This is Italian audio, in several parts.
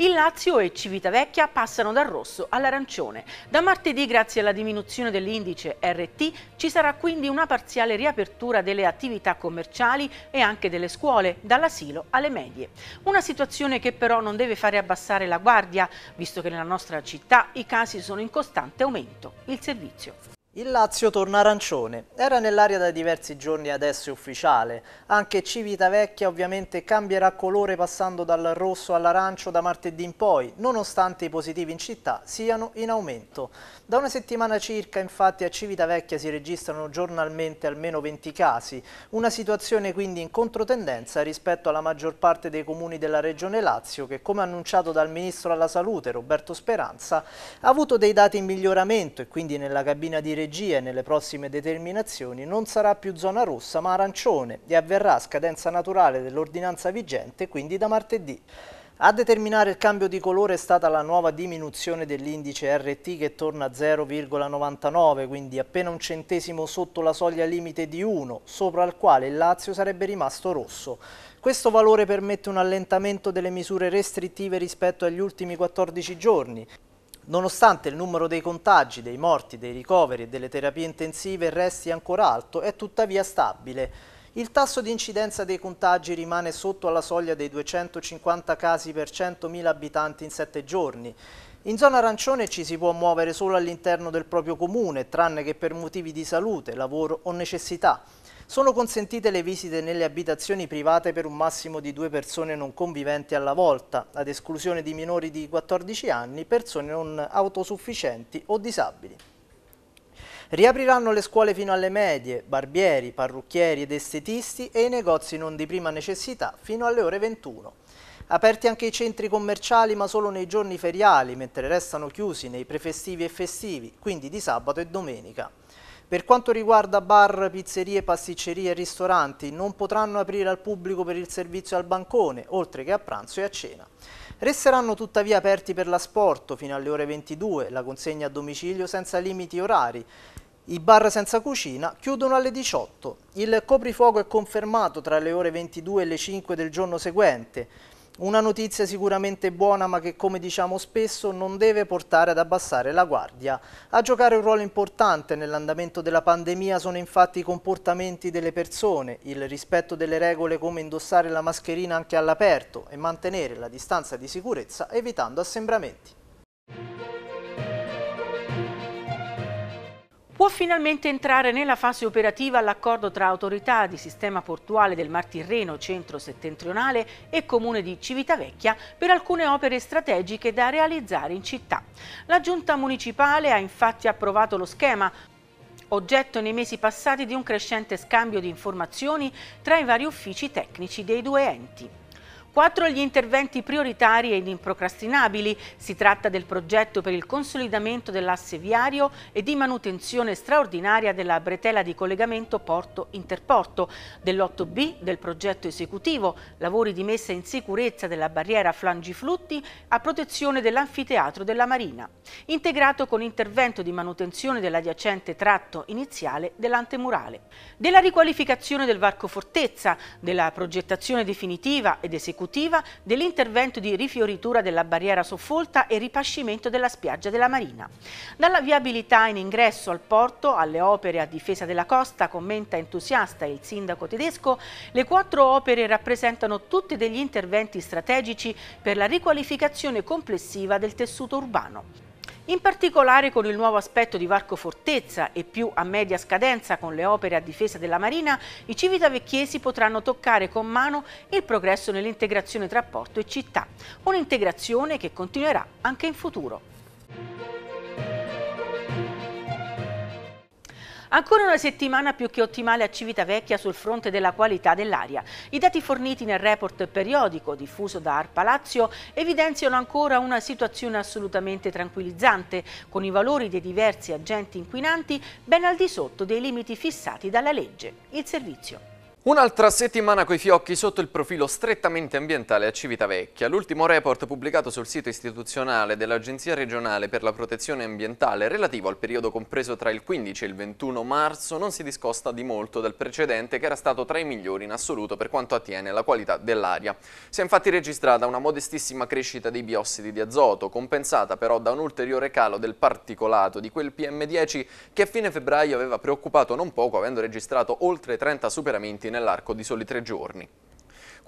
Il Lazio e Civitavecchia passano dal rosso all'arancione. Da martedì, grazie alla diminuzione dell'indice RT, ci sarà quindi una parziale riapertura delle attività commerciali e anche delle scuole, dall'asilo alle medie. Una situazione che però non deve fare abbassare la guardia, visto che nella nostra città i casi sono in costante aumento. Il servizio. Il Lazio torna arancione. Era nell'aria da diversi giorni e adesso è ufficiale. Anche Civitavecchia ovviamente cambierà colore passando dal rosso all'arancio da martedì in poi, nonostante i positivi in città siano in aumento. Da una settimana circa infatti a Civitavecchia si registrano giornalmente almeno 20 casi, una situazione quindi in controtendenza rispetto alla maggior parte dei comuni della regione Lazio che come annunciato dal Ministro alla Salute Roberto Speranza ha avuto dei dati in miglioramento e quindi nella cabina di regione e nelle prossime determinazioni non sarà più zona rossa ma arancione e avverrà a scadenza naturale dell'ordinanza vigente quindi da martedì. A determinare il cambio di colore è stata la nuova diminuzione dell'indice RT che torna a 0,99, quindi appena un centesimo sotto la soglia limite di 1, sopra il quale il Lazio sarebbe rimasto rosso. Questo valore permette un allentamento delle misure restrittive rispetto agli ultimi 14 giorni. Nonostante il numero dei contagi, dei morti, dei ricoveri e delle terapie intensive resti ancora alto, è tuttavia stabile. Il tasso di incidenza dei contagi rimane sotto alla soglia dei 250 casi per 100.000 abitanti in 7 giorni. In zona arancione ci si può muovere solo all'interno del proprio comune, tranne che per motivi di salute, lavoro o necessità. Sono consentite le visite nelle abitazioni private per un massimo di due persone non conviventi alla volta, ad esclusione di minori di 14 anni, persone non autosufficienti o disabili. Riapriranno le scuole fino alle medie, barbieri, parrucchieri ed estetisti e i negozi non di prima necessità fino alle ore 21. Aperti anche i centri commerciali ma solo nei giorni feriali, mentre restano chiusi nei prefestivi e festivi, quindi di sabato e domenica. Per quanto riguarda bar, pizzerie, pasticcerie e ristoranti, non potranno aprire al pubblico per il servizio al bancone, oltre che a pranzo e a cena. Resteranno tuttavia aperti per l'asporto fino alle ore 22, la consegna a domicilio senza limiti orari. I bar senza cucina chiudono alle 18. Il coprifuoco è confermato tra le ore 22 e le 5 del giorno seguente. Una notizia sicuramente buona ma che come diciamo spesso non deve portare ad abbassare la guardia. A giocare un ruolo importante nell'andamento della pandemia sono infatti i comportamenti delle persone, il rispetto delle regole come indossare la mascherina anche all'aperto e mantenere la distanza di sicurezza evitando assembramenti. può finalmente entrare nella fase operativa l'accordo tra autorità di sistema portuale del Mar Tirreno centro-settentrionale e comune di Civitavecchia per alcune opere strategiche da realizzare in città. La giunta municipale ha infatti approvato lo schema oggetto nei mesi passati di un crescente scambio di informazioni tra i vari uffici tecnici dei due enti. Quattro gli interventi prioritari ed improcrastinabili. Si tratta del progetto per il consolidamento dell'asse viario e di manutenzione straordinaria della bretela di collegamento porto-interporto, dell'8B del progetto esecutivo, lavori di messa in sicurezza della barriera flangiflutti a protezione dell'anfiteatro della Marina, integrato con intervento di manutenzione dell'adiacente tratto iniziale dell'antemurale. Della riqualificazione del varco fortezza, della progettazione definitiva ed esecutiva esecutiva dell'intervento di rifioritura della barriera soffolta e ripascimento della spiaggia della Marina. Dalla viabilità in ingresso al porto alle opere a difesa della costa, commenta entusiasta il sindaco tedesco, le quattro opere rappresentano tutti degli interventi strategici per la riqualificazione complessiva del tessuto urbano in particolare con il nuovo aspetto di Varco Fortezza e più a media scadenza con le opere a difesa della Marina, i civitavecchiesi potranno toccare con mano il progresso nell'integrazione tra porto e città, un'integrazione che continuerà anche in futuro. Ancora una settimana più che ottimale a Civitavecchia sul fronte della qualità dell'aria. I dati forniti nel report periodico diffuso da Arpalazio evidenziano ancora una situazione assolutamente tranquillizzante, con i valori dei diversi agenti inquinanti ben al di sotto dei limiti fissati dalla legge. Il servizio. Un'altra settimana coi fiocchi sotto il profilo strettamente ambientale a Civitavecchia. L'ultimo report pubblicato sul sito istituzionale dell'Agenzia regionale per la protezione ambientale relativo al periodo compreso tra il 15 e il 21 marzo non si discosta di molto dal precedente che era stato tra i migliori in assoluto per quanto attiene alla qualità dell'aria. Si è infatti registrata una modestissima crescita dei biossidi di azoto, compensata però da un ulteriore calo del particolato di quel PM10 che a fine febbraio aveva preoccupato non poco avendo registrato oltre 30 superamenti nel nell'arco di soli tre giorni.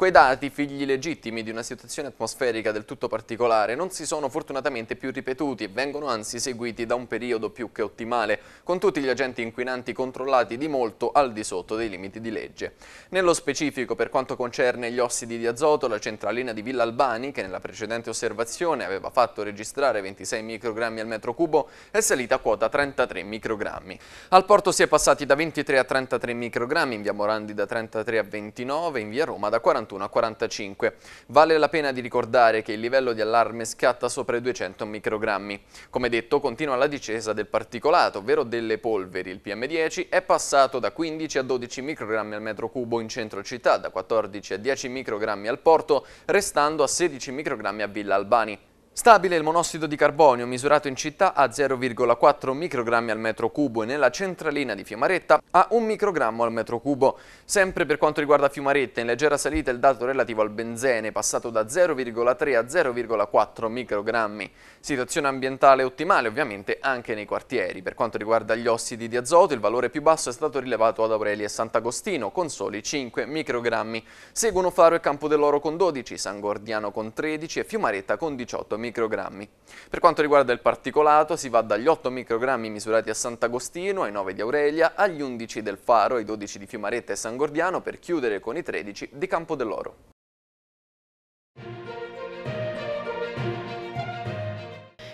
Quei dati, figli legittimi di una situazione atmosferica del tutto particolare, non si sono fortunatamente più ripetuti e vengono anzi seguiti da un periodo più che ottimale, con tutti gli agenti inquinanti controllati di molto al di sotto dei limiti di legge. Nello specifico, per quanto concerne gli ossidi di azoto, la centralina di Villa Albani, che nella precedente osservazione aveva fatto registrare 26 microgrammi al metro cubo, è salita a quota 33 microgrammi. Al porto si è passati da 23 a 33 microgrammi, in via Morandi da 33 a 29, in via Roma da 40 41 a 45. Vale la pena di ricordare che il livello di allarme scatta sopra i 200 microgrammi. Come detto, continua la discesa del particolato, ovvero delle polveri. Il PM10 è passato da 15 a 12 microgrammi al metro cubo in centro città, da 14 a 10 microgrammi al porto, restando a 16 microgrammi a Villa Albani. Stabile il monossido di carbonio misurato in città a 0,4 microgrammi al metro cubo e nella centralina di Fiumaretta a 1 microgrammo al metro cubo. Sempre per quanto riguarda Fiumaretta, in leggera salita il dato relativo al benzene passato da 0,3 a 0,4 microgrammi. Situazione ambientale ottimale ovviamente anche nei quartieri. Per quanto riguarda gli ossidi di azoto il valore più basso è stato rilevato ad Aurelia e Sant'Agostino con soli 5 microgrammi. Seguono Faro e Campo dell'Oro con 12, San Gordiano con 13 e Fiumaretta con 18 microgrammi microgrammi. Per quanto riguarda il particolato si va dagli 8 microgrammi misurati a Sant'Agostino, ai 9 di Aurelia, agli 11 del Faro, ai 12 di Fiumaretta e San Gordiano per chiudere con i 13 di Campo dell'Oro.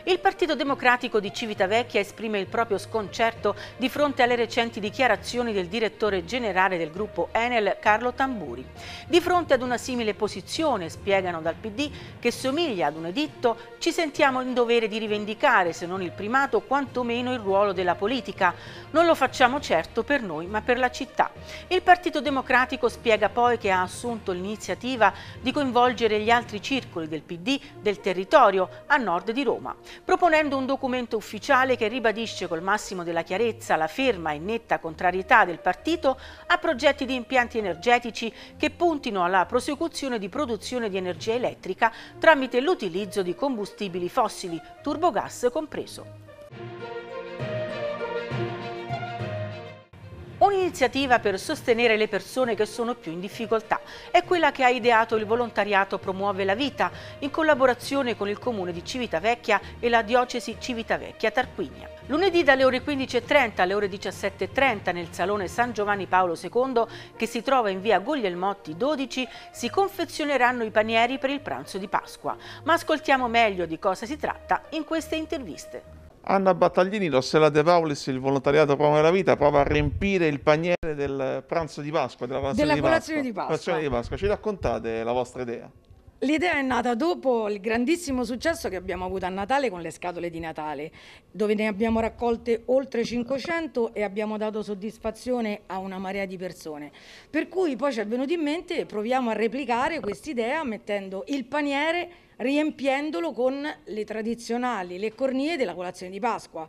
Il Partito Democratico di Civitavecchia esprime il proprio sconcerto di fronte alle recenti dichiarazioni del direttore generale del gruppo Enel, Carlo Tamburi. Di fronte ad una simile posizione, spiegano dal PD, che somiglia ad un editto, ci sentiamo in dovere di rivendicare, se non il primato, quantomeno il ruolo della politica. Non lo facciamo certo per noi, ma per la città. Il Partito Democratico spiega poi che ha assunto l'iniziativa di coinvolgere gli altri circoli del PD del territorio a nord di Roma proponendo un documento ufficiale che ribadisce col massimo della chiarezza la ferma e netta contrarietà del partito a progetti di impianti energetici che puntino alla prosecuzione di produzione di energia elettrica tramite l'utilizzo di combustibili fossili, turbogas compreso. Un'iniziativa per sostenere le persone che sono più in difficoltà è quella che ha ideato il volontariato Promuove la Vita in collaborazione con il comune di Civitavecchia e la diocesi Civitavecchia Tarquinia. Lunedì dalle ore 15.30 alle ore 17.30 nel Salone San Giovanni Paolo II, che si trova in via Guglielmotti 12, si confezioneranno i panieri per il pranzo di Pasqua. Ma ascoltiamo meglio di cosa si tratta in queste interviste. Anna Battaglini, Rossella De Paulis, il volontariato Prova della Vita, prova a riempire il paniere del pranzo di Pasqua, della colazione, della di, di Colazione di Pasqua. Ci raccontate la vostra idea? L'idea è nata dopo il grandissimo successo che abbiamo avuto a Natale con le scatole di Natale, dove ne abbiamo raccolte oltre 500 e abbiamo dato soddisfazione a una marea di persone. Per cui poi ci è venuto in mente proviamo a replicare quest'idea mettendo il paniere, riempiendolo con le tradizionali, le cornie della colazione di Pasqua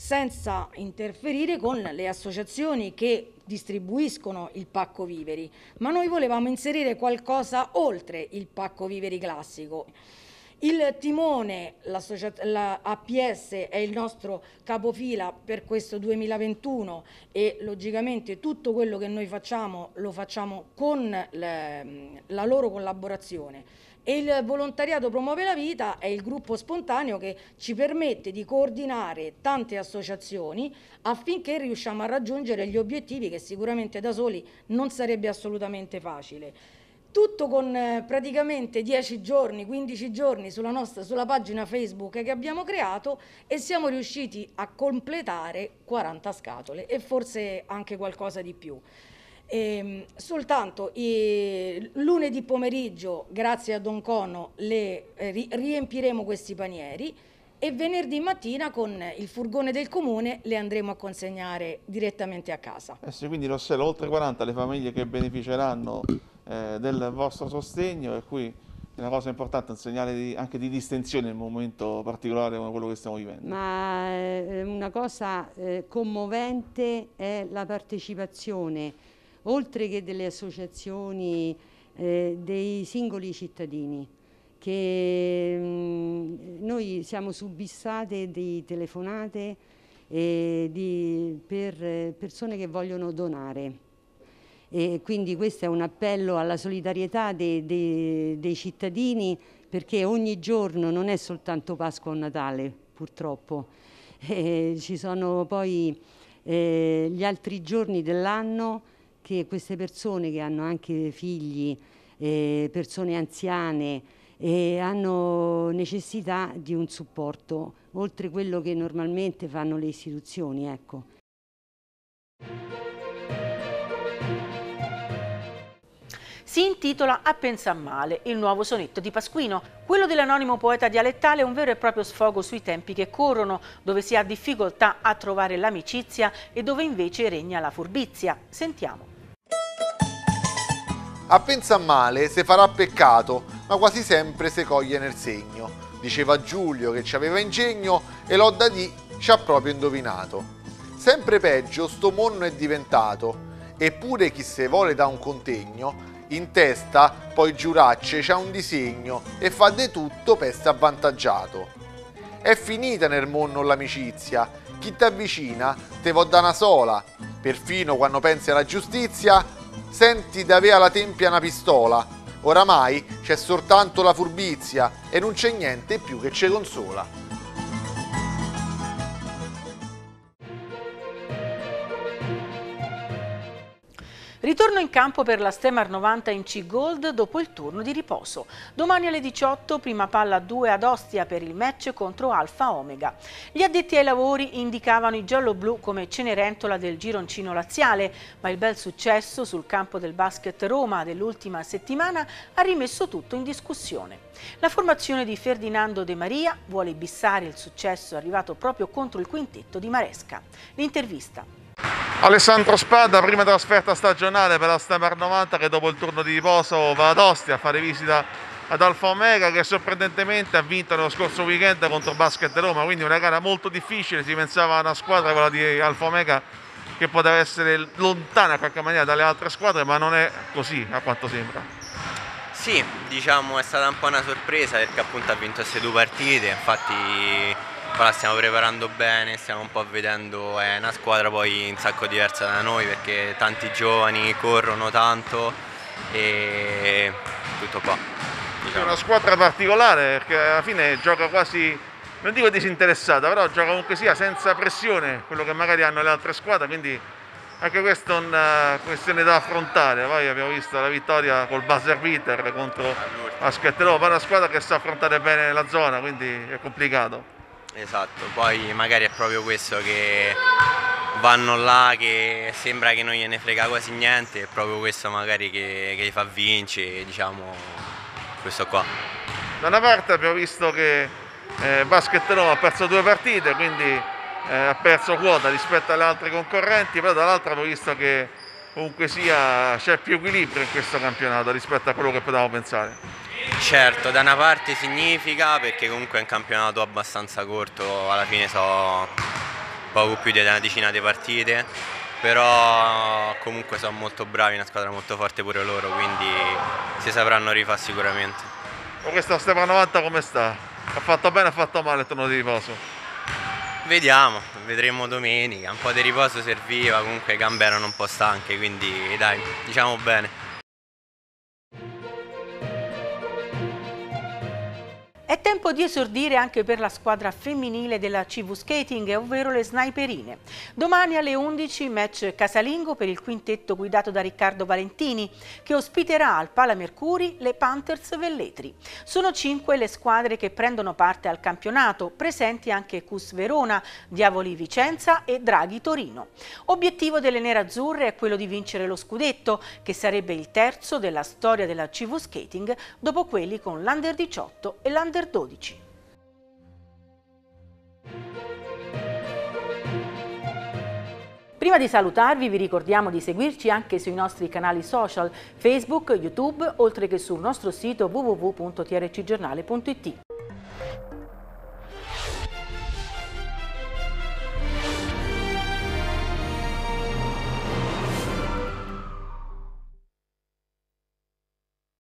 senza interferire con le associazioni che distribuiscono il pacco viveri, ma noi volevamo inserire qualcosa oltre il pacco viveri classico. Il timone, l'APS è il nostro capofila per questo 2021 e logicamente tutto quello che noi facciamo lo facciamo con la loro collaborazione. E il volontariato promuove la vita è il gruppo spontaneo che ci permette di coordinare tante associazioni affinché riusciamo a raggiungere gli obiettivi che sicuramente da soli non sarebbe assolutamente facile. Tutto con eh, praticamente 10 giorni, 15 giorni sulla, nostra, sulla pagina Facebook che abbiamo creato e siamo riusciti a completare 40 scatole e forse anche qualcosa di più. E, ehm, soltanto e, lunedì pomeriggio, grazie a Don Cono, le, eh, riempiremo questi panieri e venerdì mattina con il furgone del comune le andremo a consegnare direttamente a casa. Eh sì, quindi lo oltre 40 le famiglie che beneficeranno eh, del vostro sostegno e qui è una cosa importante, un segnale di, anche di distensione in un momento particolare come quello che stiamo vivendo. Ma eh, una cosa eh, commovente è la partecipazione oltre che delle associazioni eh, dei singoli cittadini che mh, mm, noi siamo subissate di telefonate eh, di, per persone che vogliono donare. E quindi questo è un appello alla solidarietà dei, dei, dei cittadini perché ogni giorno non è soltanto Pasqua o Natale purtroppo, eh, ci sono poi eh, gli altri giorni dell'anno che queste persone che hanno anche figli, eh, persone anziane, e eh, hanno necessità di un supporto, oltre quello che normalmente fanno le istituzioni. Ecco. si intitola A pensar male, il nuovo sonetto di Pasquino. Quello dell'anonimo poeta dialettale è un vero e proprio sfogo sui tempi che corrono, dove si ha difficoltà a trovare l'amicizia e dove invece regna la furbizia. Sentiamo. A pensa male se farà peccato, ma quasi sempre se coglie nel segno. Diceva Giulio che ci aveva ingegno e l'Odda di ci ha proprio indovinato. Sempre peggio sto monno è diventato, eppure chi se vuole dà un contegno, in testa poi giuracce c'ha un disegno e fa di tutto peste avvantaggiato. È finita nel monno l'amicizia, chi ti avvicina te vo da una sola, perfino quando pensi alla giustizia Senti d'avere alla tempia una pistola. Oramai c'è soltanto la furbizia e non c'è niente più che ci consola. Ritorno in campo per la Stemar 90 in C-Gold dopo il turno di riposo. Domani alle 18 prima palla 2 ad Ostia per il match contro Alfa Omega. Gli addetti ai lavori indicavano i giallo-blu come Cenerentola del gironcino laziale, ma il bel successo sul campo del basket Roma dell'ultima settimana ha rimesso tutto in discussione. La formazione di Ferdinando De Maria vuole bissare il successo arrivato proprio contro il quintetto di Maresca. L'intervista Alessandro Spada, prima trasferta stagionale per la Stamar 90 che dopo il turno di riposo va ad Ostia a fare visita ad Alfa Omega che sorprendentemente ha vinto nello scorso weekend contro Basket Roma, quindi una gara molto difficile, si pensava a una squadra, quella di Alfa Omega, che poteva essere lontana in qualche maniera dalle altre squadre, ma non è così a quanto sembra. Sì, diciamo è stata un po' una sorpresa perché appunto ha vinto queste due partite, infatti Ora stiamo preparando bene, stiamo un po' vedendo, è una squadra poi un sacco diversa da noi perché tanti giovani corrono tanto e tutto qua. Diciamo. È una squadra particolare perché alla fine gioca quasi, non dico disinteressata, però gioca comunque sia senza pressione quello che magari hanno le altre squadre, quindi anche questa è una eh, questione da affrontare. Poi abbiamo visto la vittoria col buzzer beater contro Aschettelò, ma è una squadra che sa affrontare bene la zona, quindi è complicato. Esatto, poi magari è proprio questo che vanno là che sembra che non gliene frega quasi niente, è proprio questo magari che, che li fa vincere, diciamo, questo qua. Da una parte abbiamo visto che eh, Basket Roma ha perso due partite, quindi eh, ha perso quota rispetto alle altre concorrenti, però dall'altra abbiamo visto che comunque sia c'è più equilibrio in questo campionato rispetto a quello che potevamo pensare. Certo, da una parte significa perché comunque è un campionato abbastanza corto, alla fine so poco più di una decina di partite, però comunque sono molto bravi, una squadra molto forte pure loro, quindi si sapranno rifare sicuramente. Con questo Stefano 90 come sta? Ha fatto bene o ha fatto male il turno di riposo? Vediamo, vedremo domenica, un po' di riposo serviva, comunque i gambe erano un po' stanche, quindi dai, diciamo bene. È tempo di esordire anche per la squadra femminile della CV Skating, ovvero le Sniperine. Domani alle 11 match casalingo per il quintetto guidato da Riccardo Valentini, che ospiterà al Pala Mercuri le Panthers Velletri. Sono cinque le squadre che prendono parte al campionato, presenti anche Cus Verona, Diavoli Vicenza e Draghi Torino. Obiettivo delle nerazzurre è quello di vincere lo scudetto, che sarebbe il terzo della storia della CV Skating dopo quelli con l'Under 18 e l'Under Under 12. Prima di salutarvi vi ricordiamo di seguirci anche sui nostri canali social Facebook, YouTube, oltre che sul nostro sito www.trcgiornale.it.